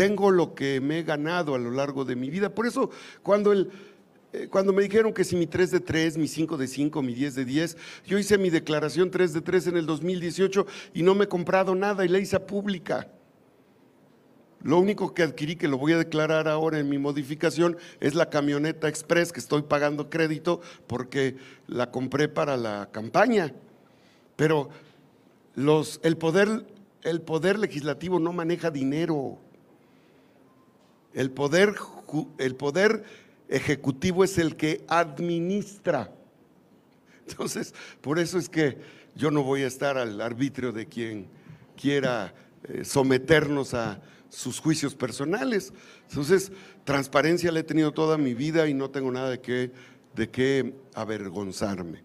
tengo lo que me he ganado a lo largo de mi vida. Por eso, cuando el, eh, cuando me dijeron que si mi 3 de 3, mi 5 de 5, mi 10 de 10, yo hice mi declaración 3 de 3 en el 2018 y no me he comprado nada y la hice pública. Lo único que adquirí, que lo voy a declarar ahora en mi modificación, es la camioneta express que estoy pagando crédito porque la compré para la campaña. Pero los, el, poder, el poder legislativo no maneja dinero. El poder, el poder ejecutivo es el que administra. Entonces, por eso es que yo no voy a estar al arbitrio de quien quiera eh, someternos a sus juicios personales. Entonces, transparencia la he tenido toda mi vida y no tengo nada de de qué avergonzarme.